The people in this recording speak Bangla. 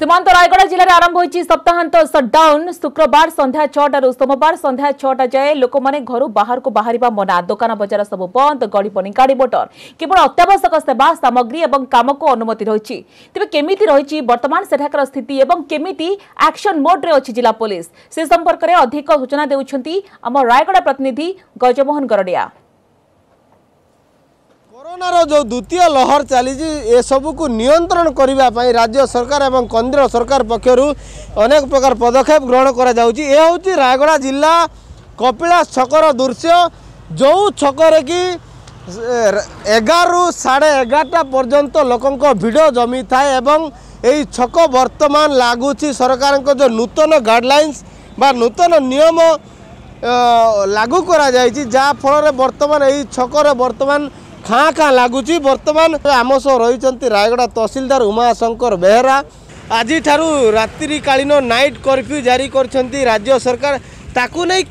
সীমান্ত রায়গড়া জেলার আরম্ভ হয়েছে সপ্তাহান্ত সটডাউন শুক্রবার সন্ধ্যা ছটার সোমবার সন্ধ্যা ছটা যায় লোক ঘর বাহারক বাহারা মনা দোকান বজার সব বন্ধ গড়ি বনিকাড়ি মোটর কেবল অত্যাবশ্যক সেবা সামগ্রী এবং কামক অনুমতি রয়েছে তবে কেমিতি রয়েছে বর্তমান সেঠাকার স্থিতি এবং কেমিতি আকশন মোড্রে অছি জেলা পুলিশ সে সম্পর্কের অধিক সূচনা দেউছেন আমার রায়গড়া প্রতিনিধি গজমোহন গরডিয়া করোনার যে দ্বিতীয় লহর চালিছি এসবুকু নিয়ন্ত্রণ করা রাজ্য সরকার এবং কেন্দ্র সরকার পক্ষর অনেক প্রকার পদক্ষেপ গ্রহণ করা যাচ্ছে এ হচ্ছে রায়গড়া জেলা কপিলাস ছকর দৃশ্য যে ছকরে কি এগারু সাড়ে এগারটা পর্যন্ত লোকঙ্ক ভিড় জমি থাকে এবং এই ছক বর্তমান লাগুছি সরকারঙ্ক যে নূতন গাইডলাইন্স বা নূতন নিয়ম লাগু করা যাইছি যা ফলরে বর্তমান এই ছকরে বর্তমান খাঁ খাঁ লাগুଛି ବର୍ତ୍ତମାନ ଆମ ସହ ରହିଛନ୍ତି ରାୟଗଡ଼ା ତହସିଲଦାର ଉମାଶଙ୍କର ବେହେରା ଆଜିଠାରୁ ରାତ୍ରିକାଳୀନ ନାଇଟ୍ କର୍ଫ୍ୟୁ ଜାରି କରିଛନ୍ତି ରାଜ୍ୟ ସରକାର ତାକୁ ନେଇ